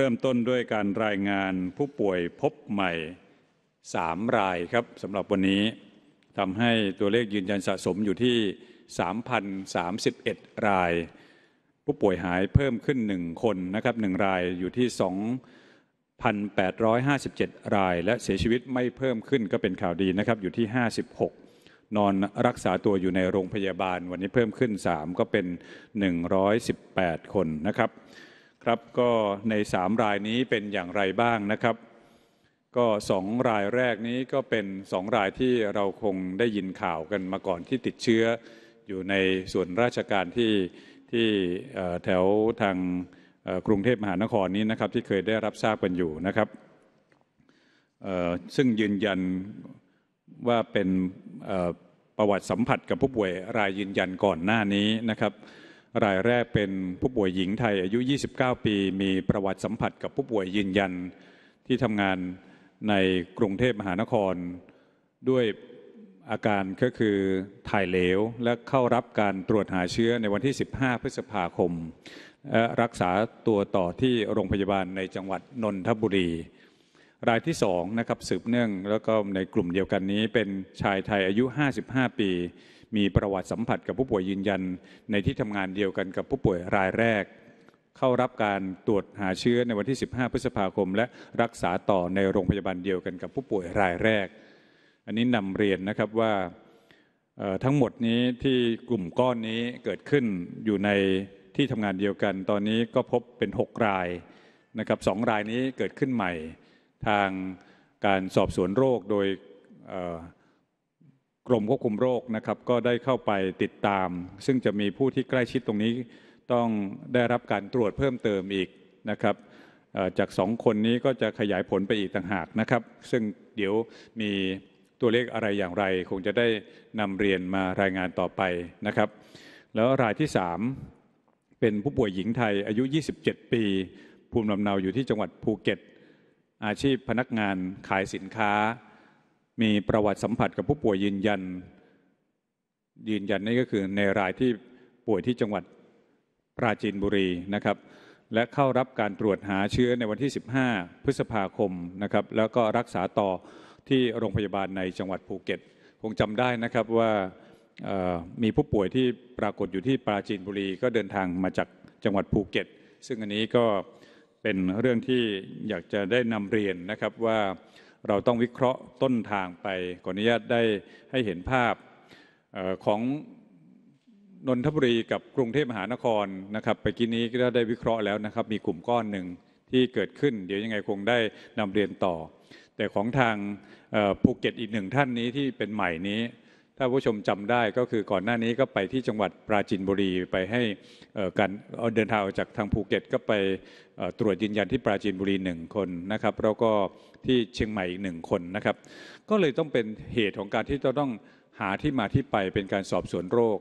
เริ่มต้นด้วยการรายงานผู้ป่วยพบใหม่สามรายครับสำหรับวันนี้ทำให้ตัวเลขยืนยันสะสมอยู่ที่ 3,031 ราย ผู้ป่วยหายเพิ่มขึ้น 1 คนนะครับ1รายอยู่ที่2,857ราย และเสียชีวิตไม่เพิ่มขึ้นก็เป็นข่าวดีนะครับอยู่ที่ 56 นอนรักษาตัวอยู่ในโรงพยาบาลวันนี้เพิ่มขึ้น 3ก็เป็น118คนนะครับครับก็ใน3รายนี้เป็นอย่างไรบ้างนะครับ ก็2รายแรกนี้ก็เป็น 2 รายที่เราคงได้ยินข่าวกันมาก่อนที่ติดเชื้อ อยู่ในส่วนราชการที่ที่แถวทางกรุงเทพมหานครนี้นะครับ ที่เคยได้รับทราบกันอยู่นะครับซึ่งยืนยันว่าเป็นประวัติสัมผัสกับผู้ป่วย รายยืนยันก่อนหน้านี้นะครับรายแรกเป็นผู้ป่วยหญิงไทยอายุ 29 ปี มีประวัติสัมผัสกับผู้ป่วยยืนยันที่ทำงานในกรุงเทพมหานคร ด้วยอาการก็คือถ่ายเหลว และเข้ารับการตรวจหาเชื้อในวันที่ 15 พฤษภาคม รักษาตัวต่อที่โรงพยาบาลในจังหวัดนนทบุรี รายที่สองนะครับสืบเนื่องแล้วก็ในกลุ่มเดียวกันนี้เป็นชายไทยอายุ 55 ปีมีประวัติสัมผัสกับผู้ป่วยยืนยันในที่ทำงานเดียวกันกับผู้ป่วยรายแรก เข้ารับการตรวจหาเชื้อ ในวันที่ 15 พฤษภาคมและรักษาต่อในโรงพยาบาลเดียวกัน กับผู้ป่วยรายแรก อันนี้นำเรียนนะครับว่าทั้งหมดนี้ที่กลุ่มก้อนนี้เกิดขึ้นอยู่ในที่ทำงานเดียวกัน ตอนนี้ก็พบเป็น6รายนะครับสรายนี้เกิดขึ้นใหม่ทางการสอบสวนโรคโดยกรมควบคุมโรคนะครับก็ได้เข้าไปติดตาม ซึ่งจะมีผู้ที่ใกล้ชิดตรงนี้ต้องได้รับการตรวจเพิ่มเติมอีกนะครับจากสองคนนี้ก็จะขยายผลไปอีกต่างหากนะครับ ซึ่งเดี๋ยวมีตัวเลขอะไรอย่างไร คงจะได้นำเรียนมารายงานต่อไปนะครับ แล้วรายที่ 3 เป็นผู้ป่วยหญิงไทย อายุ 27 ปี ภูมิลำเนาอยู่ที่จังหวัดภูเก็ต อาชีพพนักงานขายสินค้ามีประวัติสัมผัสกับผู้ป่วยยืนยันยืนยันนี่ก็คือในรายที่ป่วยที่จังหวัดปราจีนบุรีนะครับ และเข้ารับการตรวจหาเชื้อในวันที่15พฤษภาคมนะครับ แล้วก็รักษาต่อที่โรงพยาบาลในจังหวัดภูเก็ตคงจำได้นะครับว่ามีผู้ป่วยที่ปรากฏอยู่ที่ปราจีนบุรีก็เดินทางมาจากจังหวัดภูเก็ต ซึ่งอันนี้ก็เป็นเรื่องที่อยากจะได้นำเรียนนะครับว่าเราต้องวิเคราะห์ต้นทางไปขออนุญาตได้ให้เห็นภาพของนนทบุรีกับกรุงเทพมหานครนะครับ ไปกี้นี้ก็ได้วิเคราะห์แล้วนะครับ มีกลุ่มก้อนหนึ่งที่เกิดขึ้น เดี๋ยวยังไงคงได้นำเรียนต่อ แต่ของทางภูเก็ตอีกหนึ่งท่านนี้ที่เป็นใหม่นี้ถ้าผู้ชมจำได้ก็คือก่อนหน้านี้ก็ไปที่จังหวัดปราจินบุรีไปให้การเเดินทางออกจากทางภูเก็ตก็ไปตรวจยืนยันที่ปราจินบุรีหนึ่งคนนะครับแล้วก็ที่เชียงใหม่อีกหนึ่งคนนะครับก็เลยต้องเป็นเหตุของการที่จะต้องหาที่มาที่ไปเป็นการสอบสวนโรค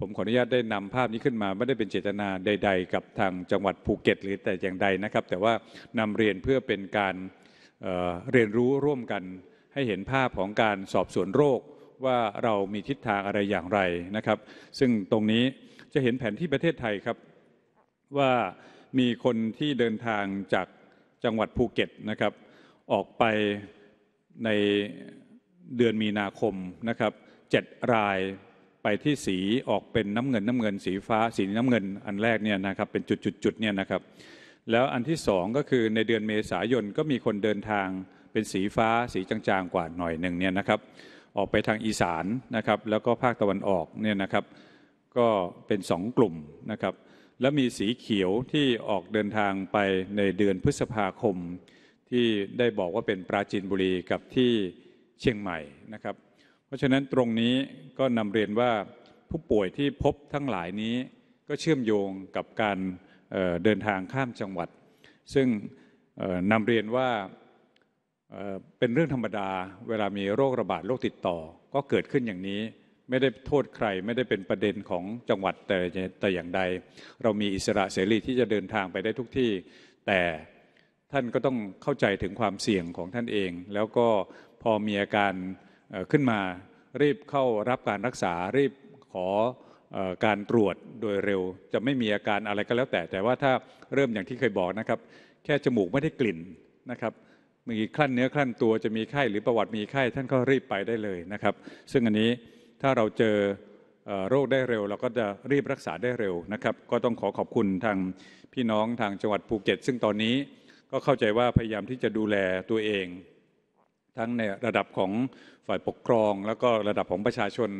ผมขออนุญาตได้นำภาพนี้ขึ้นมา ไม่ได้เป็นเจตนาใด ๆ กับทางจังหวัดภูเก็ตหรือแต่อย่างใดนะครับ แต่ว่านำเรียนเพื่อเป็นการเรียนรู้ร่วมกันให้เห็นภาพของการสอบสวนโรคว่าเรามีทิศทางอะไรอย่างไรนะครับ ซึ่งตรงนี้จะเห็นแผนที่ประเทศไทยครับ ว่ามีคนที่เดินทางจากจังหวัดภูเก็ตนะครับ ออกไปในเดือนมีนาคมนะครับเจ็ดรายไปที่สีออกเป็นน้ำเงินน้ำเงินสีฟ้าสีน้ำเงินอันแรกเนี่ยนะครับ เป็นจุดๆเนี่ยนะครับ แล้วอันที่สองก็คือในเดือนเมษายน ก็มีคนเดินทางเป็นสีฟ้าสีจาง ๆ กว่าหน่อยหนึ่งเนี่ยนะครับออกไปทางอีสานนะครับแล้วก็ภาคตะวันออกเนี่ยนะครับ ก็เป็นสองกลุ่มนะครับแล้วมีสีเขียวที่ออกเดินทางไปในเดือนพฤษภาคม ที่ได้บอกว่าเป็นปราจีนบุรีกับที่เชียงใหม่นะครับ เพราะฉะนั้นตรงนี้ก็นำเรียนว่าผู้ป่วยที่พบทั้งหลายนี้ก็เชื่อมโยงกับการเดินทางข้ามจังหวัด ซึ่งนำเรียนว่าเป็นเรื่องธรรมดา เวลามีโรคระบาดโรคติดต่อ ก็เกิดขึ้นอย่างนี้ไม่ได้โทษใคร ไม่ได้เป็นประเด็นของจังหวัดแต่แต่อย่างใด เรามีอิสระเสรีที่จะเดินทางไปได้ทุกที่ แต่ท่านก็ต้องเข้าใจถึงความเสี่ยงของท่านเอง แล้วก็พอมีอาการขึ้นมา รีบเข้ารับการรักษา รีบขอการตรวจโดยเร็ว จะไม่มีอาการอะไรก็แล้ว แต่แต่ว่าถ้าเริ่มอย่างที่เคยบอกนะครับ แค่จมูกไม่ได้กลิ่นนะครับมีคลั่นเนื้อคลั่นตัวจะมีไข้หรือประวัติมีไข้ ท่านก็รีบไปได้เลยนะครับ ซึ่งอันนี้ถ้าเราเจอโรคได้เร็ว เราก็จะรีบรักษาได้เร็วนะครับ ก็ต้องขอขอบคุณทางพี่น้องทางจังหวัดภูเก็ตซึ่งตอนนี้ก็เข้าใจว่าพยายามที่จะดูแลตัวเอง ทั้งในระดับของฝ่ายปกครอง แล้วก็ระดับของประชาชน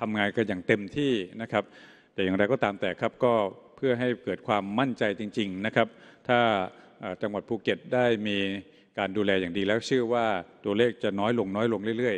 ทำงานกันอย่างเต็มที่นะครับ แต่อย่างไรก็ตามแต่ครับ ก็เพื่อให้เกิดความมั่นใจจริง ๆนะครับ ถ้าจังหวัดภูเก็ตได้มีการดูแลอย่างดีแล้วเชื่อว่า ตัวเลขจะน้อยลงน้อยลงเรื่อย